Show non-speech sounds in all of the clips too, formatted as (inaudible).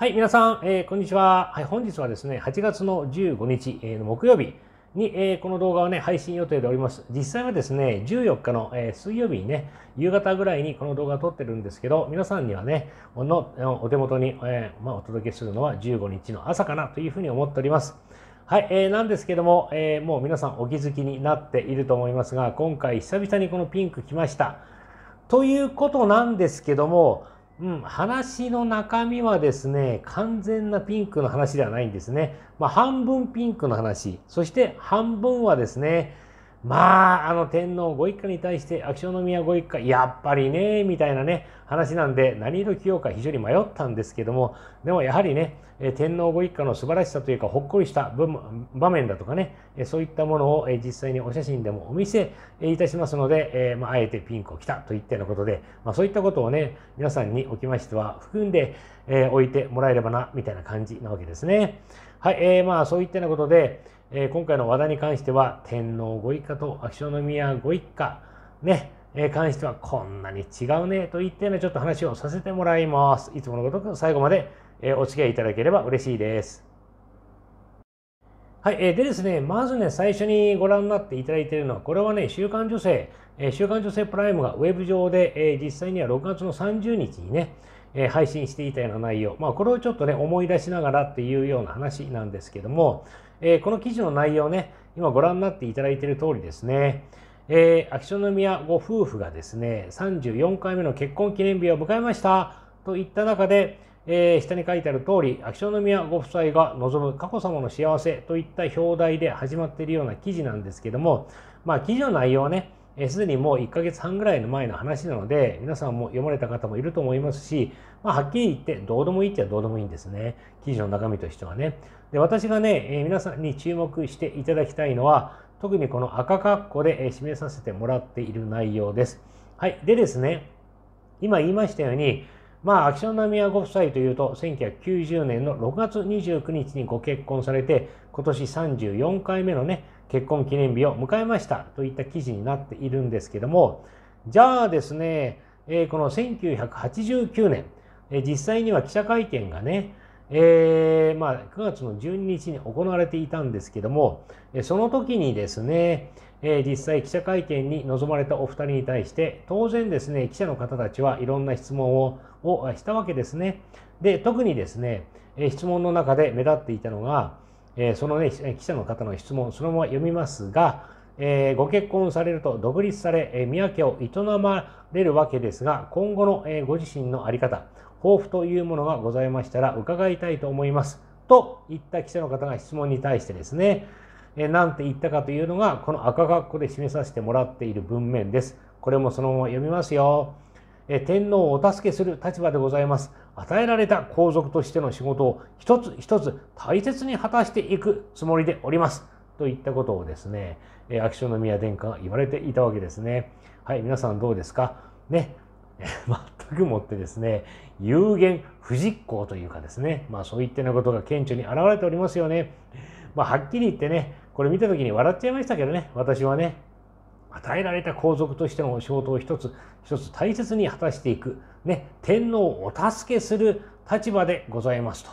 はい、皆さん、えー、こんにちは。はい、本日はですね、8月の15日、えー、木曜日に、えー、この動画をね、配信予定でおります。実際はですね、14日の、え水曜日にね、夕方ぐらいにこの動画を撮ってるんですけど、皆さんにはね、のお手元に、えまあ、お届けするのは15日の朝かなというふうに思っております。はい、えー、なんですけども、えもう皆さんお気づきになっていると思いますが、今回久々にこのピンク来ました。ということなんですけども、うん、話の中身はですね、完全なピンクの話ではないんですね。まあ、半分ピンクの話、そして半分はですね、まあ、あの天皇ご一家に対して秋篠宮ご一家、やっぱりね、みたいなね、話なんで、何色着ようか非常に迷ったんですけども、でもやはりね、天皇ご一家の素晴らしさというか、ほっこりした場面だとかね、そういったものを実際にお写真でもお見せいたしますので、えまあ、えてピンクを着たといったようなことで、まあ、そういったことをね、皆さんにおきましては含んで、おいてもらえればな、みたいな感じなわけですね。はい、えー、まあそういったようなことで、えー、今回の話題に関しては天皇ご一家と秋篠宮ご一家ね、えー、関してはこんなに違うねといったようなちょっと話をさせてもらいます。いつものごとく最後まで、えー、お付き合いいただければ嬉しいです。はい、えー、でですね、まずね、最初にご覧になっていただいているのは、これはね、週刊女性、えー、週刊女性プライムがウェブ上で、えー、実際には6月の30日にね、え配信していたような内容、まあ、これをちょっとね、思い出しながらっていうような話なんですけども、えこの記事の内容ね、今ご覧になっていただいている通りですね、えー、秋篠宮ご夫婦がですね、34回目の結婚記念日を迎えましたといった中で、えー、下に書いてある通り、秋篠宮ご夫妻が望む佳子さまの幸せといった表題で始まっているような記事なんですけども、まあ、記事の内容はね、すでにもう1ヶ月半ぐらいの前の話なので、皆さんも読まれた方もいると思いますし、まあ、はっきり言って、どうでもいいってはどうでもいいんですね。記事の中身としてはね。で、私がね、え皆さんに注目していただきたいのは、特にこの赤括弧で、え示させてもらっている内容です。はい。でですね、今言いましたように、まあ、秋篠宮ご夫妻というと、1990年の6月29日にご結婚されて、今年34回目のね、結婚記念日を迎えましたといった記事になっているんですけども、じゃあですね、えこの1989年、え実際には記者会見がね、えー、まあ、9月の12日に行われていたんですけども、その時にですね、え実際記者会見に臨まれたお二人に対して、当然ですね、記者の方たちはいろんな質問ををしたわけですね。で、特にですね、質問の中で目立っていたのが、えその、ね、記者の方の質問そのまま読みますが、えご結婚されると独立され、え三宅を営まれるわけですが今後の、えご自身の在り方抱負というものがございましたら伺いたいと思いますといった記者の方が質問に対してですね、えなんて言ったかというのがこの赤括弧で示させてもらっている文面です。これもそのまま読みますよ。天皇をお助けする立場でございます。与えられた皇族としての仕事を一つ一つ大切に果たしていくつもりでおります。といったことをですね、秋篠宮殿下が言われていたわけですね。はい、皆さんどうですかね。全くもってですね、有限不実行というかですね、まあそういったようなことが顕著に表れておりますよね。まあはっきり言ってね、これ見た時に笑っちゃいましたけどね、私はね。与えられた皇族としての仕事を一つ一つ大切に果たしていく、ね、天皇をお助けする立場でございますと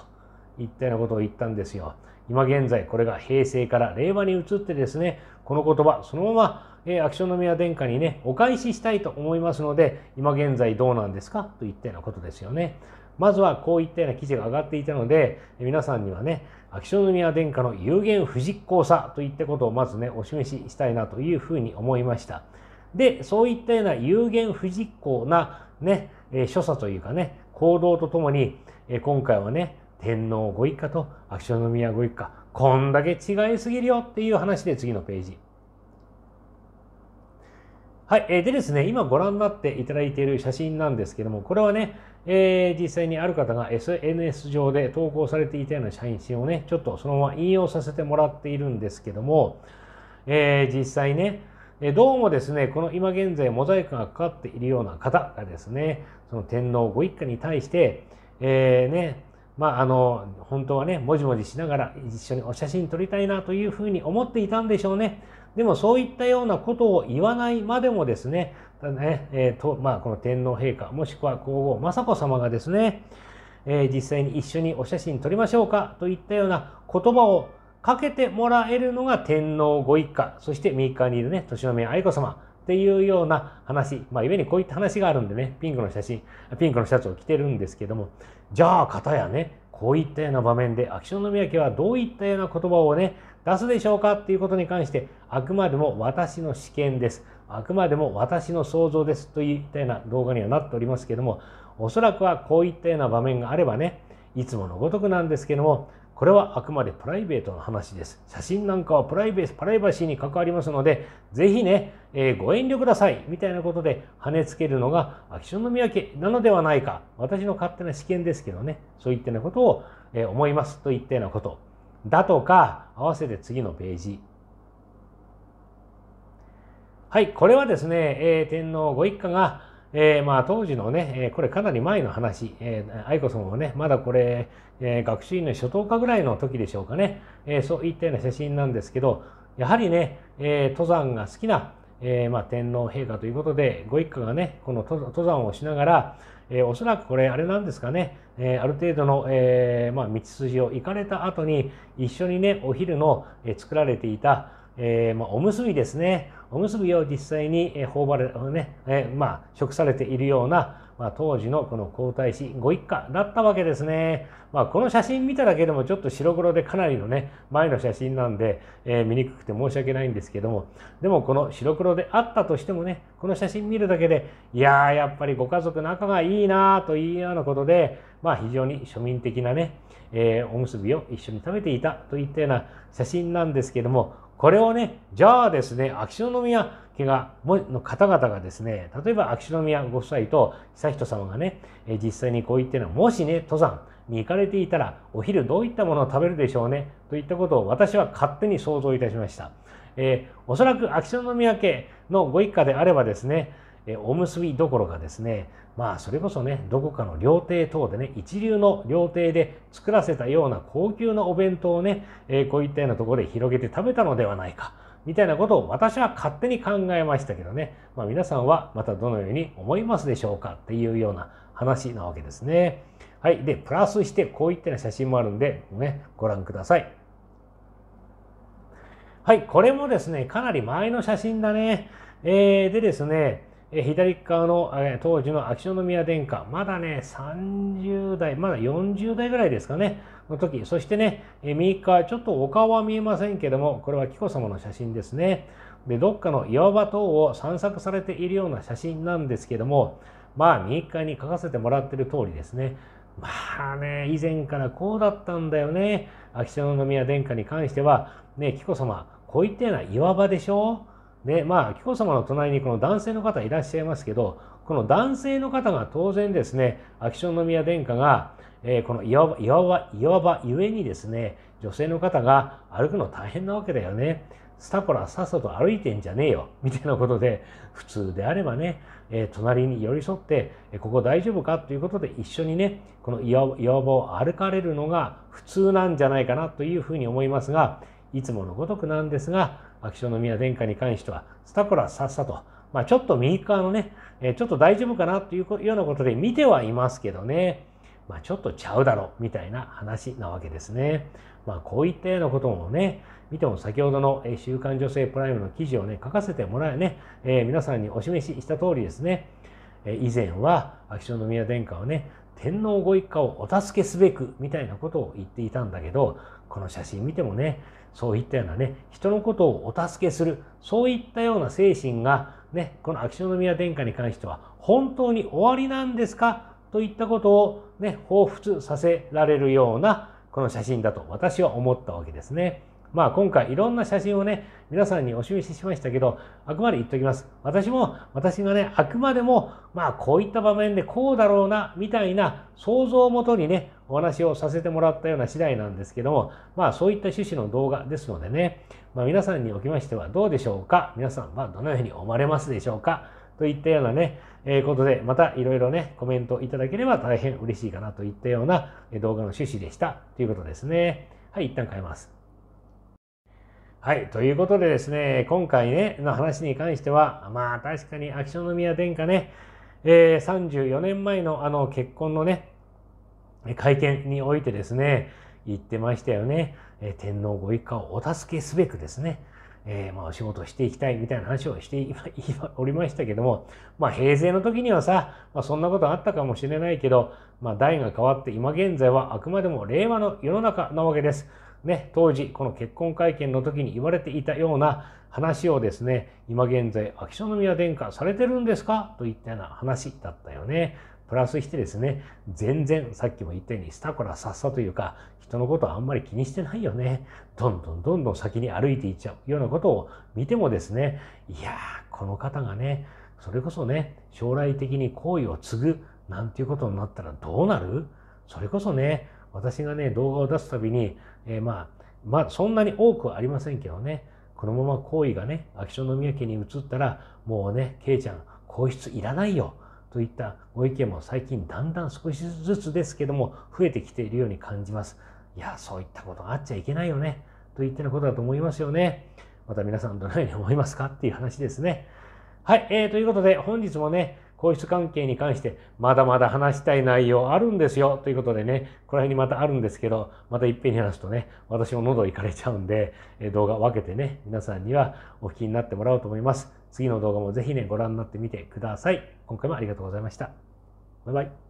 いったようなことを言ったんですよ。今現在これが平成から令和に移ってですねこの言葉そのまま、え秋篠宮殿下にねお返ししたいと思いますので今現在どうなんですかといったようなことですよね。まずはこういったような記事が上がっていたので、皆さんにはね、秋篠宮殿下の有限不実行さといったことをまずね、お示ししたいなというふうに思いました。で、そういったような有限不実行なね、え所作というかね、行動とともに、え今回はね、天皇ご一家と秋篠宮ご一家、こんだけ違いすぎるよっていう話で次のページ。はい。えー、でですね、今ご覧になっていただいている写真なんですけども、これはね、えー、実際にある方が SNS 上で投稿されていたような写真をね、ちょっとそのまま引用させてもらっているんですけども、えー、実際ね、どうもですね、この今現在モザイクがかかっているような方がですね、その天皇ご一家に対して、えー、ね、まあ、あの、本当はね、もじもじしながら一緒にお写真撮りたいなというふうに思っていたんでしょうね。でもそういったようなことを言わないまでもですね、ねえーとまあ、この天皇陛下、もしくは皇后雅子様がですね、えー、実際に一緒にお写真撮りましょうかといったような言葉をかけてもらえるのが天皇ご一家、そしてカーにいるね、の宮愛子様っていうような話、まあ、ゆえにこういった話があるんでね、ピンクの写真、ピンクのシャツを着てるんですけども、じゃあ、方やね、こういったような場面で、秋篠宮家はどういったような言葉をね、出すでしょうかっていうことに関して、あくまでも私の試験です。あくまでも私の想像ですといったような動画にはなっておりますけども、おそらくはこういったような場面があればね、いつものごとくなんですけども、これはあくまでプライベートの話です。写真なんかはプライベート、プライバシーに関わりますので、ぜひね、えー、ご遠慮ください、みたいなことで跳ねつけるのが秋篠宮家なのではないか。私の勝手な試験ですけどね、そういったようなことを、え思いますといったようなこと。だとか、合わせて次のページ。はい、これはですね、えー、天皇ご一家が、えー、まあ当時のね、えー、これかなり前の話、えー、愛子さまはね、まだこれ、えー、学習院の初等科ぐらいの時でしょうかね、えー、そういったような写真なんですけど、やはりね、えー、登山が好きな、えー、まあ、天皇陛下ということでご一家がねこの登山をしながら、えー、おそらくこれあれなんですかね、えー、ある程度の、えまあ、道筋を行かれた後に一緒にねお昼の、え作られていた、えまあ、おむすびですねおむすびを実際に、え頬張れねえまあ、食されているようなまあ、当時のこの皇太子ご一家だったわけですね。まあ、この写真見ただけでもちょっと白黒でかなりのね、前の写真なんで、えー、見にくくて申し訳ないんですけども、でもこの白黒であったとしてもね、この写真見るだけで、いやー、やっぱりご家族仲がいいなというようなことで、まあ、非常に庶民的なね、えー、おむすびを一緒に食べていたといったような写真なんですけども、これをね、じゃあですね、秋篠宮家が、の方々がですね、例えば秋篠宮ご夫妻と悠仁さまがね、実際にこう言ってるのは、もしね、登山に行かれていたら、お昼どういったものを食べるでしょうね、といったことを私は勝手に想像いたしました。えー、おそらく秋篠宮家のご一家であればですね、おむすびどころかですねまあそれこそねどこかの料亭等でね一流の料亭で作らせたような高級なお弁当をね、えこういったようなところで広げて食べたのではないかみたいなことを私は勝手に考えましたけどね、まあ、皆さんはまたどのように思いますでしょうかっていうような話なわけですね。はい。で、プラスしてこういったような写真もあるんで、ね、ご覧ください。はい。これもですね、かなり前の写真だね。えー、でですね、え左側の当時の秋篠宮殿下、まだね、30代、まだ40代ぐらいですかね、の時、そしてね、え右側、ちょっとお顔は見えませんけども、これは紀子さまの写真ですね。で、どっかの岩場等を散策されているような写真なんですけども、まあ、右側に書かせてもらってる通りですね。まあね、以前からこうだったんだよね。秋篠宮殿下に関しては、ね、紀子さま、こういったような岩場でしょでまあ紀子さまの隣にこの男性の方いらっしゃいますけどこの男性の方が当然ですね秋篠宮殿下が、えー、この岩場、ばゆえにですね女性の方が歩くの大変なわけだよねスタコラさっさと歩いてんじゃねえよみたいなことで普通であればね、えー、隣に寄り添って、えー、ここ大丈夫かということで一緒にねこの岩場を歩かれるのが普通なんじゃないかなというふうに思いますがいつものごとくなんですが秋篠宮殿下に関しては、スタコラさっさと、まあ、ちょっと右側のね、えちょっと大丈夫かなというようなことで見てはいますけどね、まあ、ちょっとちゃうだろみたいな話なわけですね。まあ、こういったようなこともね、見ても先ほどの「週刊女性プライム」の記事をね、書かせてもらえね、えー、皆さんにお示しした通りですね、以前は秋篠宮殿下はね天皇ご一家をお助けすべくみたいなことを言っていたんだけどこの写真見てもねそういったようなね人のことをお助けするそういったような精神がねこの秋篠宮殿下に関しては本当に終わりなんですかといったことをね彷彿させられるようなこの写真だと私は思ったわけですね。まあ今回いろんな写真をね、皆さんにお示ししましたけど、あくまで言っときます。私も、私がね、あくまでも、まあこういった場面でこうだろうな、みたいな想像をもとにね、お話をさせてもらったような次第なんですけども、まあそういった趣旨の動画ですのでね、まあ皆さんにおきましてはどうでしょうか皆さんはどのように思われますでしょうかといったようなね、えー、ことで、またいろいろね、コメントいただければ大変嬉しいかなといったような動画の趣旨でしたということですね。はい、一旦変えます。はい、ということでですね、今回ね、の話に関しては、まあ確かに秋篠宮殿下ね、えー、34年前のあの結婚のね、会見においてですね、言ってましたよね、え天皇ご一家をお助けすべくですね、えー、まあお仕事していきたいみたいな話をして (laughs) おりましたけども、まあ平成の時にはさ、まあ、そんなことあったかもしれないけど、まあ代が変わって今現在はあくまでも令和の世の中なわけです。ね、当時、この結婚会見の時に言われていたような話をですね、今現在、秋篠宮殿下されてるんですかといったような話だったよね。プラスしてですね、全然、さっきも言ったように、スタコラさっさというか、人のことあんまり気にしてないよね。どんどんどんどん先に歩いていっちゃうようなことを見てもですね、いやー、この方がね、それこそね、将来的に好意を継ぐなんていうことになったらどうなるそれこそね、私がね、動画を出すたびに、えー、まあ、まあ、そんなに多くはありませんけどね、このまま行為がね、秋篠宮家に移ったら、もうね、ケイちゃん、皇室いらないよ、といったご意見も最近だんだん少しずつですけども、増えてきているように感じます。いや、そういったことがあっちゃいけないよね、といったようなことだと思いますよね。また皆さんどのように思いますかっていう話ですね。はい、えー、ということで本日もね、皇室関係に関してまだまだ話したい内容あるんですよということでね、この辺にまたあるんですけど、またいっぺんに話すとね、私も喉いかれちゃうんで、動画分けてね、皆さんにはお聞きになってもらおうと思います。次の動画もぜひね、ご覧になってみてください。今回もありがとうございました。バイバイ。